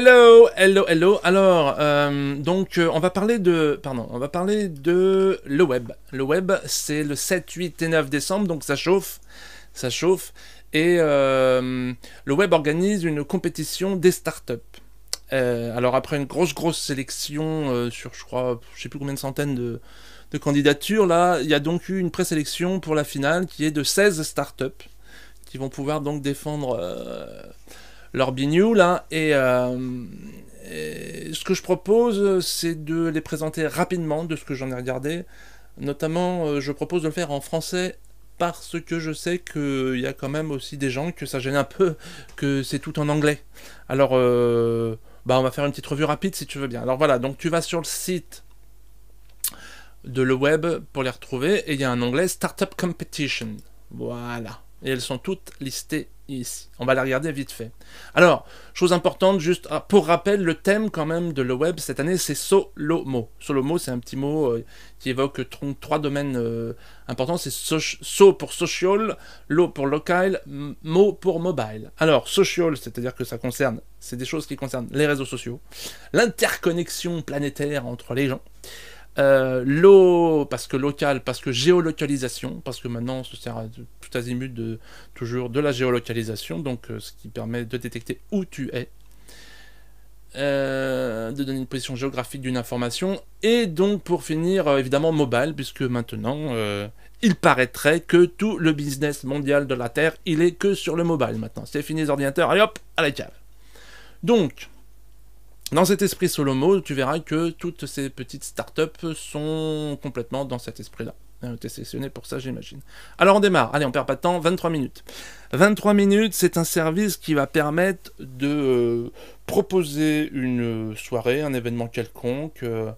Hello, hello, hello. Alors, euh, donc, euh, on va parler de, pardon, on va parler de le web. Le web, c'est le 7, 8 et 9 décembre, donc ça chauffe, ça chauffe. Et euh, le web organise une compétition des startups. alors après une grosse, grosse sélection sur, je crois, je sais plus combien de centaines de, de candidatures, là, il y a donc eu une présélection pour la finale qui est de 16 startups qui vont pouvoir donc défendre Lorbinew, là, euh, et, ce que je propose, c'est de les présenter rapidement de ce que j'en ai regardé. Notamment, euh, je propose de le faire en français parce que je sais qu'il y a quand même aussi des gens que ça gêne un peu, que c'est tout en anglais. Alors, euh, bah on va faire une petite revue rapide si tu veux bien. Alors voilà, donc tu vas sur le site de le web pour les retrouver et il y a un anglais Startup Competition. Voilà. Et elles sont toutes listées on va la regarder vite fait. Alors, chose importante, juste ah, pour rappel, le thème quand même de le web cette année, c'est Solomo. Solomo, c'est un petit mot euh, qui évoque trois domaines euh, importants. C'est so, pour social, lo pour local, mo pour mobile. Alors, social, c'est-à-dire que ça concerne, c'est des choses qui concernent les réseaux sociaux, l'interconnexion planétaire entre les gens. Euh, l'eau, parce que local, parce que géolocalisation, parce que maintenant on se sert à tout azimut de toujours de la géolocalisation, donc euh, ce qui permet de détecter où tu es, euh, de donner une position géographique d'une information, et donc pour finir évidemment mobile, puisque maintenant il paraîtrait que tout le business mondial de la Terre, il est que sur le mobile maintenant. C'est fini les ordinateurs, allez hop, à la cave. Donc, dans cet esprit Solomo, tu verras que toutes ces petites startups sont complètement dans cet esprit-là. Euh, t'es sélectionné pour ça, j'imagine. Alors on démarre. Allez, on perd pas de temps. 23 minutes. 23 minutes, c'est un service qui va permettre de euh, proposer une soirée, un événement quelconque, euh,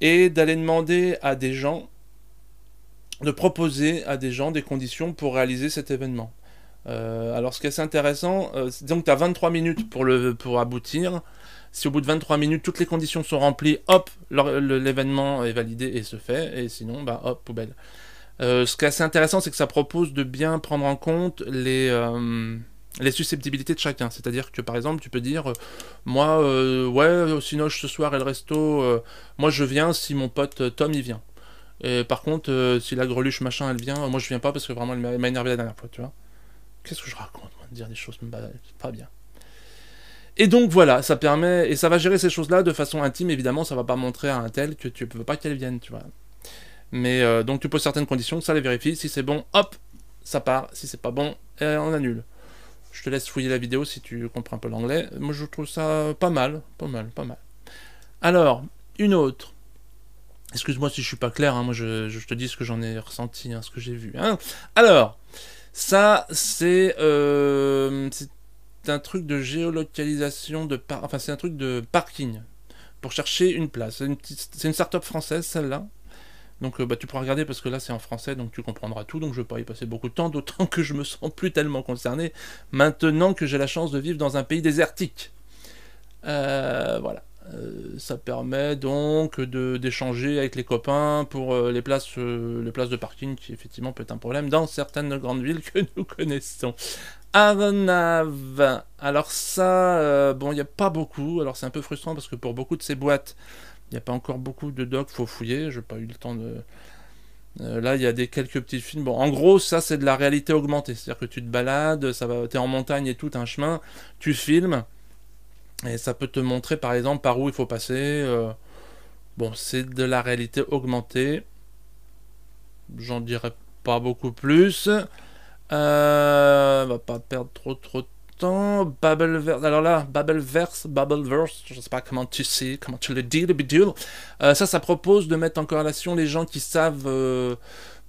et d'aller demander à des gens, de proposer à des gens des conditions pour réaliser cet événement. alors ce qui est intéressant, disons donc tu as 23 minutes pour, le, pour aboutir. Si au bout de 23 minutes, toutes les conditions sont remplies, hop, l'événement est validé et se fait. Et sinon, bah, hop, poubelle. Euh, ce qui est assez intéressant, c'est que ça propose de bien prendre en compte les, euh, susceptibilités de chacun. C'est-à-dire que par exemple, tu peux dire, euh, moi, ouais, sinon, ce soir et le resto, moi je viens si mon pote Tom y vient. Et par contre, si la greluche machin elle vient, moi je viens pas parce que vraiment elle m'a énervé la dernière fois, tu vois. Qu'est-ce que je raconte, moi, de dire des choses bah, pas bien. Et donc voilà, ça permet, et ça va gérer ces choses-là de façon intime, évidemment, ça va pas montrer à un tel que tu peux pas qu'elle vienne, tu vois. Mais euh, donc tu poses certaines conditions, ça les vérifie, si c'est bon, hop, ça part, si c'est pas bon, eh, on annule. Je te laisse fouiller la vidéo si tu comprends un peu l'anglais. Moi je trouve ça pas mal, pas mal, pas mal. Alors, une autre. Excuse-moi si je suis pas clair, hein. moi je, te dis ce que j'en ai ressenti, hein, ce que j'ai vu. Hein. Alors, ça c'est... Euh, un truc de géolocalisation, de enfin c'est un truc de parking pour chercher une place. C'est une, start-up française celle-là. Donc euh, bah, tu pourras regarder parce que là c'est en français donc tu comprendras tout. Donc je ne vais pas y passer beaucoup de temps, d'autant que je me sens plus tellement concerné maintenant que j'ai la chance de vivre dans un pays désertique. Euh, voilà. Euh, ça permet donc d'échanger avec les copains pour euh, les, places, euh, les de parking qui effectivement peut être un problème dans certaines grandes villes que nous connaissons. Avonav Alors ça, bon, il n'y a pas beaucoup. Alors c'est un peu frustrant parce que pour beaucoup de ces boîtes, il n'y a pas encore beaucoup de docs, faut fouiller. je n'ai pas eu le temps de... là, il y a des quelques petits films. Bon, en gros, ça, c'est de la réalité augmentée. C'est-à-dire que tu te balades, ça va, t'es en montagne et tout, un chemin, tu filmes, et ça peut te montrer par exemple par où il faut passer. Euh, bon, c'est de la réalité augmentée. J'en dirai pas beaucoup plus. Euh, va pas perdre trop trop de temps. Babelverse, alors là, Babelverse, Babelverse, je sais pas comment tu sais, comment tu le dis, le bidule. Euh, ça, ça propose de mettre en corrélation les gens qui savent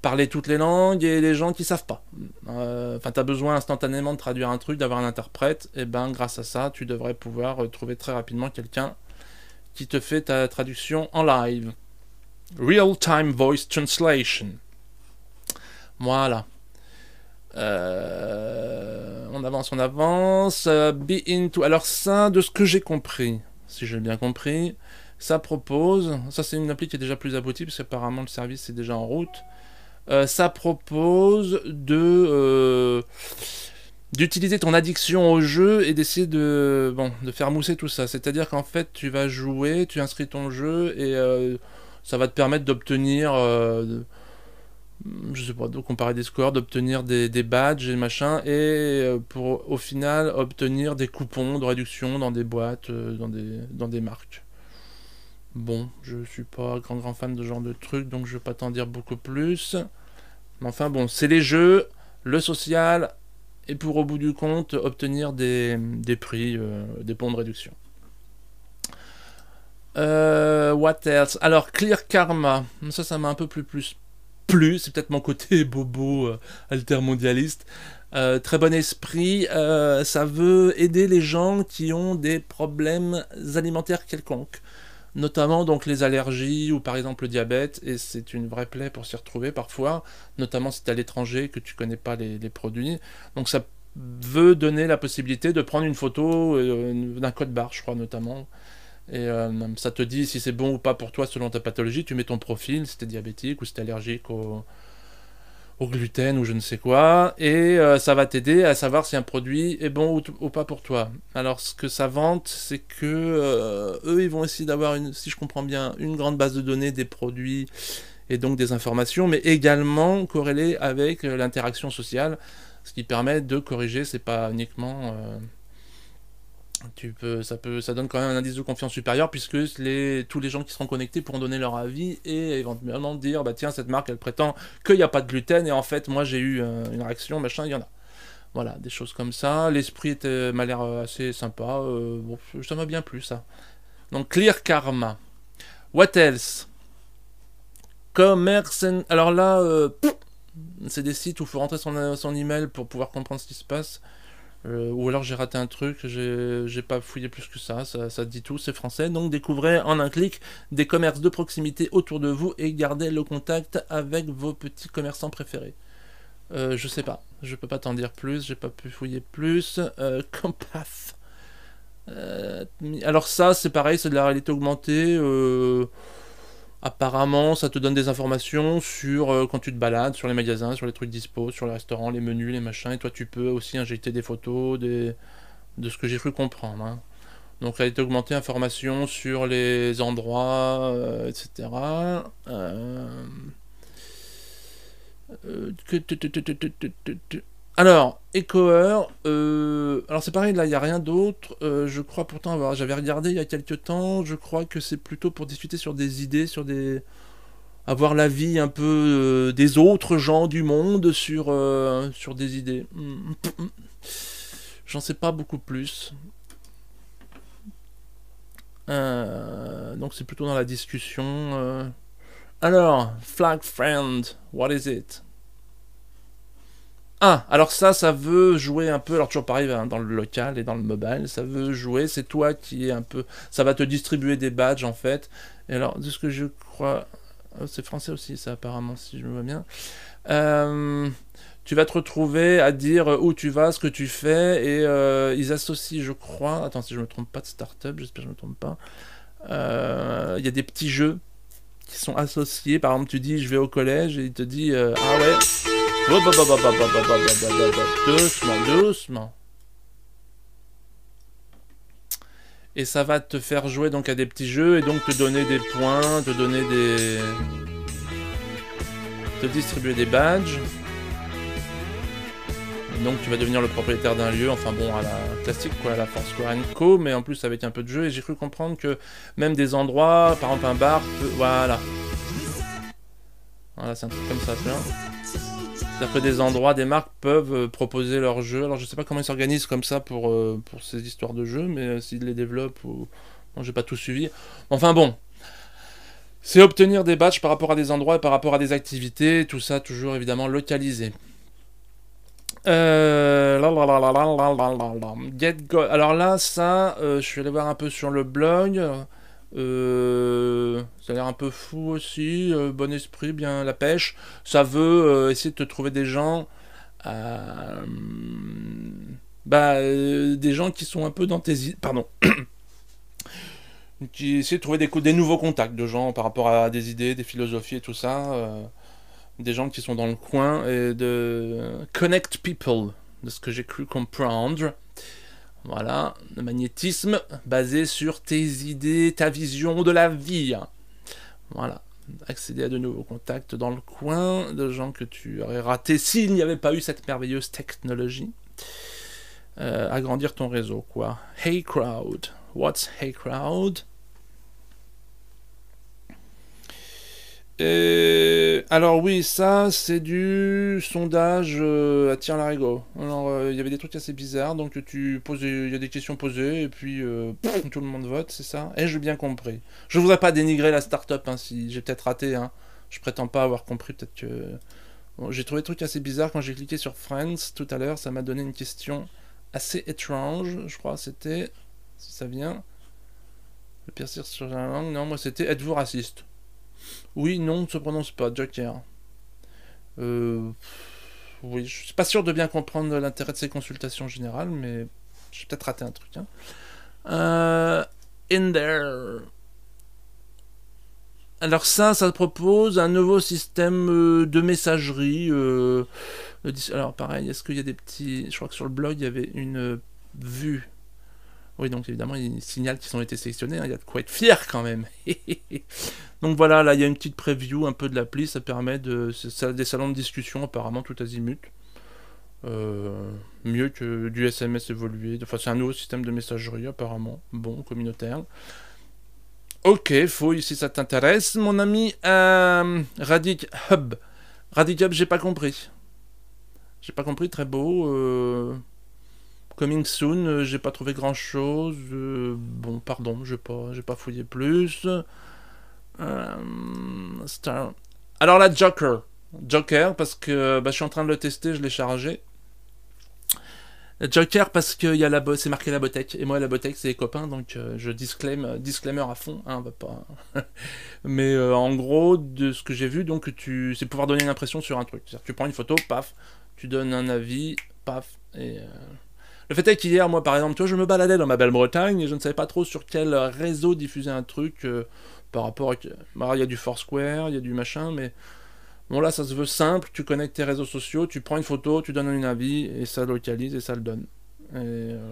parler toutes les langues et les gens qui savent pas. Euh, enfin, tu as besoin instantanément de traduire un truc, d'avoir un interprète, et ben grâce à ça, tu devrais pouvoir euh, trouver très rapidement quelqu'un qui te fait ta traduction en live. Real Time Voice Translation. Voilà. Euh, on avance, on avance. Be into. Alors ça, de ce que j'ai compris, si j'ai bien compris, ça propose. Ça c'est une appli qui est déjà plus aboutie parce qu'apparemment le service est déjà en route. Euh, ça propose de euh, d'utiliser ton addiction au jeu et d'essayer de faire mousser tout ça. C'est-à-dire qu'en fait tu vas jouer, tu inscris ton jeu et euh, ça va te permettre d'obtenir je sais pas, de comparer des scores, d'obtenir des, des, badges et machin, et pour au final obtenir des coupons de réduction dans des boîtes, dans des, dans des marques. Bon, je suis pas grand grand fan de ce genre de trucs, donc je vais pas t'en dire beaucoup plus. Mais enfin bon, c'est les jeux, le social, et pour au bout du compte, obtenir des, prix, euh, des bons de réduction. Euh, what else Alors, Clear Karma, ça, ça m'a un peu plus plus c'est peut-être mon côté bobo euh, altermondialiste. très bon esprit, ça veut aider les gens qui ont des problèmes alimentaires quelconques notamment donc les allergies ou par exemple le diabète, et c'est une vraie plaie pour s'y retrouver parfois, notamment si tu es à l'étranger, que tu connais pas les, produits. Donc ça veut donner la possibilité de prendre une photo euh, d'un code barre, je crois notamment. Et euh, ça te dit si c'est bon ou pas pour toi selon ta pathologie, tu mets ton profil, si tu es diabétique ou si tu allergique au, au gluten ou je ne sais quoi, et euh, ça va t'aider à savoir si un produit est bon ou, pas pour toi. Alors ce que ça vante, c'est que euh, eux, ils vont essayer d'avoir, une, si je comprends bien, une grande base de données des produits et donc des informations, mais également corrélées avec euh, l'interaction sociale, ce qui permet de corriger, c'est pas uniquement tu peux, ça, peut, ça donne quand même un indice de confiance supérieur puisque tous les gens qui seront connectés pourront donner leur avis et éventuellement dire bah tiens cette marque elle prétend qu'il n'y a pas de gluten et en fait moi j'ai eu euh, une réaction machin il y en a voilà des choses comme ça l'esprit m'a l'air euh, assez sympa euh, bon, ça m'a bien plu ça donc clear karma what else commerce alors là c'est des sites où faut rentrer son, son email pour pouvoir comprendre ce qui se passe euh, ou alors j'ai raté un truc, j'ai pas fouillé plus que ça, ça, dit tout, c'est français. Donc découvrez en un clic des commerces de proximité autour de vous et gardez le contact avec vos petits commerçants préférés. Euh, je sais pas, je peux pas t'en dire plus, j'ai pas pu fouiller plus. Euh, euh alors ça, c'est pareil, c'est de la réalité augmentée. Apparemment, ça te donne des informations sur euh, quand tu te balades, sur les magasins, sur les trucs dispo, sur les restaurants, les menus, les machins. Et toi, tu peux aussi injecter des photos des... de ce que j'ai cru comprendre. Hein. donc elle est augmentée, information sur les endroits, euh, etc. Alors, Echoer, euh, alors c'est pareil, là, il n'y a rien d'autre. Euh, je crois pourtant, avoir... j'avais regardé il y a quelques temps, je crois que c'est plutôt pour discuter sur des idées, sur des. avoir l'avis un peu euh, des autres gens du monde sur, sur des idées. J'en sais pas beaucoup plus. donc c'est plutôt dans la discussion. Alors, Flag Friend, what is it? Ah, alors ça, ça veut jouer un peu, alors toujours pareil, hein, dans le local et dans le mobile, ça veut jouer, c'est toi qui est un peu... Ça va te distribuer des badges en fait. Et alors, de ce que je crois... Oh, c'est français aussi ça apparemment, si je me vois bien. Euh, tu vas te retrouver à dire où tu vas, ce que tu fais, et euh, ils associent, je crois, attends si je me trompe pas de startup, j'espère que je me trompe pas, euh, il y a des petits jeux qui sont associés, par exemple tu dis je vais au collège, et il te dit ah ouais. Doucement, doucement. Et ça va te faire jouer donc à des petits jeux et donc te donner des points, te donner des... te distribuer des badges. donc tu vas devenir le propriétaire d'un lieu, enfin bon, à la classique quoi, à la Force Co, mais en plus avec un peu de jeu, et j'ai cru comprendre que même des endroits, par exemple un bar, peut... voilà. Voilà, c'est un truc comme ça, tu vois cest des endroits, des marques peuvent euh, proposer leurs jeux, Alors je ne sais pas comment ils s'organisent comme ça pour, euh, pour ces histoires de jeux, mais euh, s'ils les développent ou. Non, j'ai pas tout suivi. Enfin bon. C'est obtenir des badges par rapport à des endroits et par rapport à des activités, tout ça toujours évidemment localisé. Get Alors là, ça, je suis allé voir un peu sur le blog. Euh, ça a l'air un peu fou aussi, euh, bon esprit, bien la pêche. Ça veut euh, essayer de te trouver des gens, bah, des gens qui sont un peu dans tes, pardon, qui essaient de trouver des, des nouveaux contacts de gens par rapport à des idées, des philosophies et tout ça, des gens qui sont dans le coin et de connect people, de ce que j'ai cru comprendre. Voilà, le magnétisme basé sur tes idées, ta vision de la vie. Voilà, accéder à de nouveaux contacts dans le coin, de gens que tu aurais raté s'il n'y avait pas eu cette merveilleuse technologie. Euh, agrandir ton réseau, quoi. Hey Crowd, what's Hey Crowd Et euh, alors oui, ça c'est du sondage euh, à tir larigot. Alors euh, il y avait des trucs assez bizarres, donc tu poses, il y a des questions posées et puis tout le monde vote, c'est ça Et j'ai bien compris. Je voudrais pas dénigrer la start-up, hein, si j'ai peut-être raté. Hein. Je prétends pas avoir compris, peut-être que j'ai trouvé des trucs assez bizarres quand j'ai cliqué sur Friends tout à l'heure. Ça m'a donné une question assez étrange, je crois. C'était si ça vient. Le piercing sur la langue. Non, moi c'était êtes-vous raciste oui, non, ne se prononce pas, Joker. Euh, oui, je suis pas sûr de bien comprendre l'intérêt de ces consultations générales, mais j'ai peut-être raté un truc. Hein. Euh, in there. Alors ça, ça propose un nouveau système euh, de messagerie. Alors pareil, est-ce qu'il y a des petits... Je crois que sur le blog, il y avait une vue oui, donc évidemment, ils signalent qui ont été sélectionnés. Hein. Il y a de quoi être fier quand même. donc voilà, là, il y a une petite preview un peu de l'appli. Ça permet de, ça, des salons de discussion apparemment tout azimut. Euh, mieux que du SMS évolué. Enfin, c'est un nouveau système de messagerie apparemment. Bon, communautaire. Ok, fouille si ça t'intéresse. Mon ami euh, Radic Hub. Radic Hub, j'ai pas compris. J'ai pas compris, très beau. Euh... Coming Soon, euh, j'ai pas trouvé grand chose. Euh, bon, pardon, j'ai pas, j'ai pas fouillé plus. Euh, Alors la Joker. Joker, parce que bah, je suis en train de le tester, je l'ai chargé. Joker, parce que y a la c'est marqué la botec. Et moi, la botec, c'est les copains, donc je disclaim, disclaimer à fond. Hein, pas... Hein. Mais en gros, de ce que j'ai vu, donc tu, c'est pouvoir donner une impression sur un truc. C'est-à-dire, tu prends une photo, paf, tu donnes un avis, paf, et. Le fait est qu'hier, moi par exemple, je me baladais dans ma belle Bretagne et je ne savais pas trop sur quel réseau diffuser un truc euh, par rapport à. maria bah, il y a du Foursquare, il y a du machin, mais. Bon, là, ça se veut simple. Tu connectes tes réseaux sociaux, tu prends une photo, tu donnes un avis et ça localise et ça le donne. Et, euh,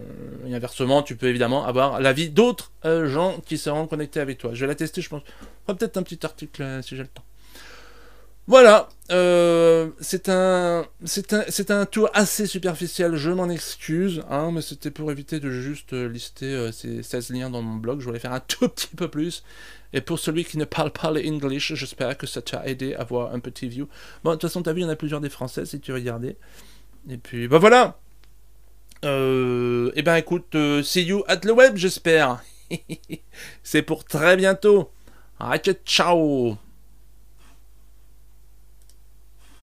inversement, tu peux évidemment avoir l'avis d'autres euh, gens qui seront connectés avec toi. Je vais la tester, je pense. peut-être un petit article si j'ai le temps. Voilà, euh, c'est un, tour assez superficiel, je m'en excuse, hein, mais c'était pour éviter de juste lister euh, ces 16 liens dans mon blog, je voulais faire un tout petit peu plus. Et pour celui qui ne parle pas l'anglais, j'espère que ça t'a aidé à voir un petit view. Bon, de toute façon, t'as vu, il y en a plusieurs des Français si tu regardais. Et puis, bah voilà euh, Eh ben écoute, see you at the web, j'espère C'est pour très bientôt Allez, ciao